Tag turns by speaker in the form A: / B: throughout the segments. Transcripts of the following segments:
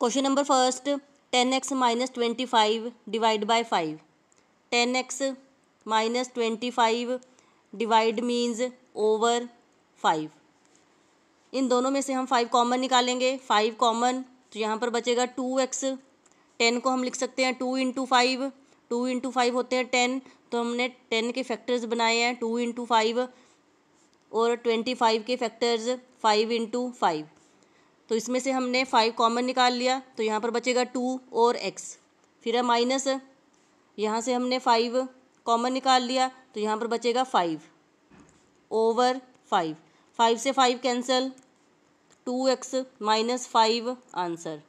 A: question number first ten x minus twenty five divide by five ten x minus twenty five divide means over five इन दोनों में से हम five common निकालेंगे five common तो यहाँ पर बचेगा टू एक्स टेन को हम लिख सकते हैं two into five two into five होते हैं टेन तो हमने टेन के फैक्टर्स बनाए हैं टू इंटू फाइव और ट्वेंटी फाइव के फैक्टर्स फाइव इंटू फाइव तो इसमें से हमने फाइव कॉमन निकाल लिया तो यहाँ पर बचेगा टू और एक्स फिर है माइनस यहाँ से हमने फाइव कॉमन निकाल लिया तो यहाँ पर बचेगा फाइव ओवर फाइव फाइव से five cancel two x minus five answer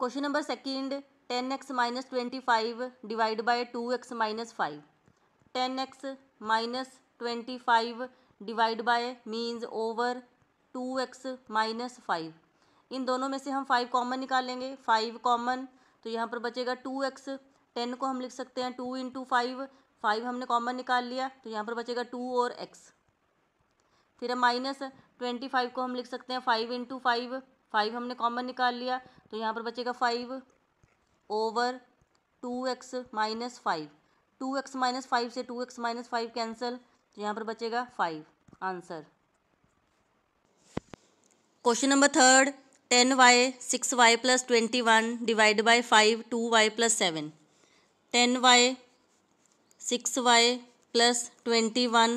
A: question number second ten x minus twenty five divide by two x minus five ten x minus twenty five divide by means over two x minus five इन दोनों में से हम five common निकालेंगे five common तो यहाँ पर बचेगा टू एक्स टेन को हम लिख सकते हैं टू इंटू फाइव फाइव हमने कॉमन निकाल लिया तो यहाँ पर बचेगा टू और एक्स फिर माइनस ट्वेंटी फाइव को हम लिख सकते हैं फाइव इंटू फाइव फाइव हमने कॉमन निकाल लिया तो यहाँ पर बचेगा five over two x minus five two x minus five से two x minus five cancel तो यहाँ पर बचेगा five answer question number third ten y six y plus twenty one divide by five two y plus seven ten y six y plus twenty one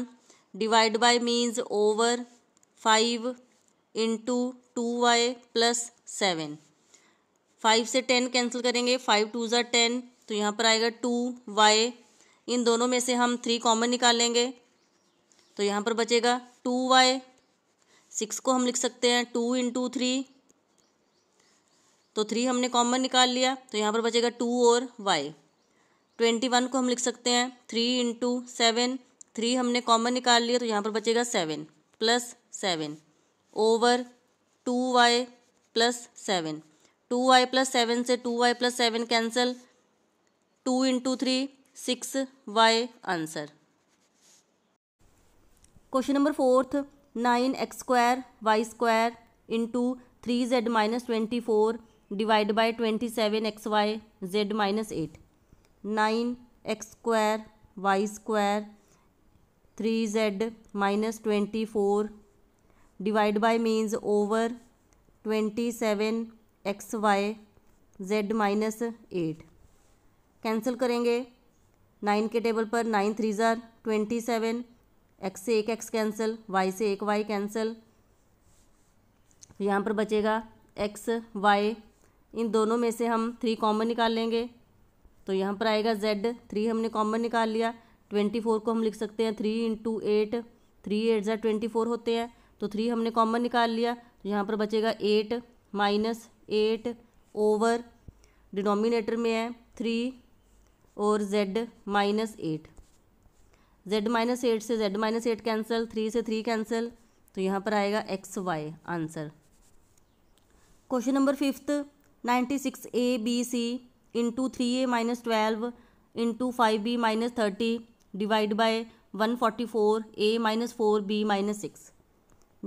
A: divide by means over five into two y plus seven five से ten cancel करेंगे five two ज़ा ten तो यहाँ पर आएगा to Y इन दोनों में से हम थ्री कॉमन निकालेंगे तो यहाँ पर बचेगा टू वाई सिक्स को हम लिख सकते हैं टू इंटू थ्री तो थ्री हमने कॉमन निकाल लिया तो यहाँ पर बचेगा टू और वाई ट्वेंटी वन को हम लिख सकते हैं थ्री इंटू सेवन थ्री हमने कॉमन निकाल लिया तो यहाँ पर बचेगा seven plus seven over two y plus seven two y plus seven से two y plus seven cancel two into three six y answer question number fourth nine x square y square into three z minus twenty four divide by twenty seven x y z minus eight nine x square y square three z minus twenty four divide by means over twenty seven x y z minus eight cancel करेंगे nine के table पर nine three ज़ार twenty seven x से एक x cancel Y से एक Y cancel तो यहाँ पर बचेगा एक्स वाई इन दोनों में से हम थ्री कॉमन निकाल लेंगे तो यहाँ पर आएगा जेड थ्री हमने कॉमन निकाल लिया ट्वेंटी फोर को हम लिख सकते हैं three into eight three eight जै ट्वेंटी फोर होते हैं तो थ्री हमने कॉमन निकाल लिया तो यहाँ पर बचेगा eight minus eight over denominator में है थ्री और z minus eight z minus eight से z minus eight cancel three से थ्री कैंसिल तो यहाँ पर आएगा x y answer question number fifth ninety six a b c into three a minus twelve into five b minus thirty divide by one forty four a minus four b minus six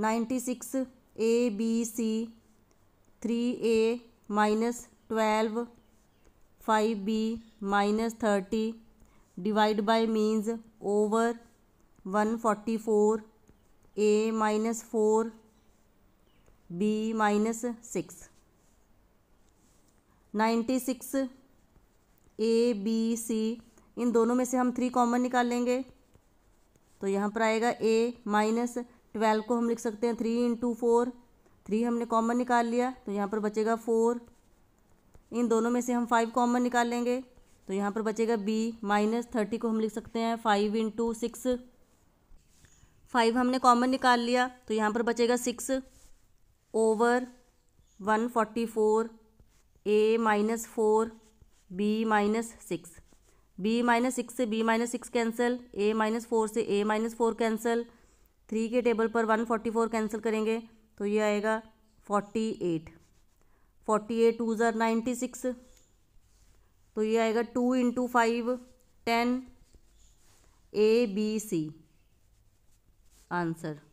A: ninety six a b c three a minus twelve five b minus thirty divide by means over one forty four a minus four b minus six ninety six a b c इन दोनों में से हम three common निकालेंगे तो यहाँ पर आएगा ए माइनस ट्वेल्व को हम लिख सकते हैं थ्री इंटू फोर थ्री हमने कॉमन निकाल लिया तो यहाँ पर बचेगा फोर इन दोनों में से हम फाइव कॉमन निकालेंगे तो यहाँ पर बचेगा बी माइनस थर्टी को हम लिख सकते हैं फाइव इंटू सिक्स फाइव हमने कॉमन निकाल लिया तो यहाँ पर बचेगा six over one forty four a minus four b minus six b minus six से b minus six cancel a minus four से a minus four cancel three के टेबल पर वन फोर्टी फोर कैंसिल करेंगे तो ये आएगा forty eight forty eight two ज़र ninety six तो ये आएगा टू इंटू फाइव टेन ए बी सी आंसर